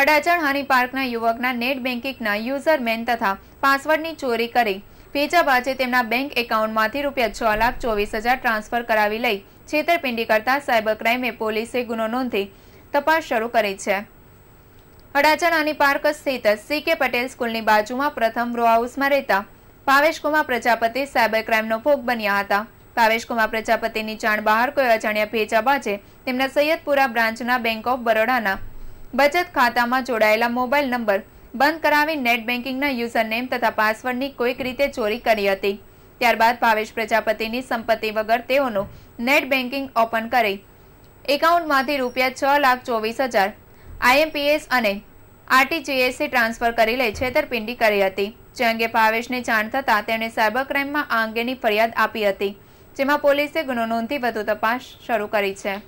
અડાચણ honey પાર્કના યુવકના net બેન્કિંગના યુઝર મેન તથા પાસવર્ડની ચોરી કરી ભેજાબાજે તેમના બેંક એકાઉન્ટમાંથી રૂપિયા છ લાખ ચોવીસ હજાર ટ્રાન્સફર કરાવી લઈ છેતરપિંડી કરતા સાયબર ક્રાઇમે પોલીસે ગુનો નોંધી તપાસ શરૂ કરી છે અડાજણ પાર્ક સ્થિત સી કે પટેલ સ્કૂલની બાજુમાં પ્રથમ રો હાઉસમાં રહેતા ભાવેશકુમાર પ્રજાપતિ સાયબર ક્રાઇમનો ભોગ બન્યા હતા ભાવેશકુમાર પ્રજાપતિની જાણ બહાર કોઈ અજાણ્યા ભેજાબાજે તેમના સૈયદપુરા બ્રાન્ચના બેંક ઓફ બરોડાના બચત ખાતામાં જોડાયેલા મોબાઈલ નંબર બંધ કરાવી નેટ બેન્કિંગના યુઝરનેમ તથા પાસવર્ડની કોઈક રીતે ચોરી કરી હતી ત્યારબાદ ભાવેશ પ્રજાપતિની સંપત્તિ વગર તેઓનું નેટ બેન્કિંગ ઓપન કરી એકાઉન્ટમાંથી રૂપિયા છ લાખ ચોવીસ હજાર આઈએમપીએસ અને આરટીજીએસથી ટ્રાન્સફર કરી લઈ છેતરપિંડી કરી હતી જે અંગે ભાવેશને જાણ થતાં તેણે સાયબર ક્રાઇમમાં આ અંગેની ફરિયાદ આપી હતી જેમાં પોલીસે ગુનો નોંધી વધુ તપાસ શરૂ કરી છે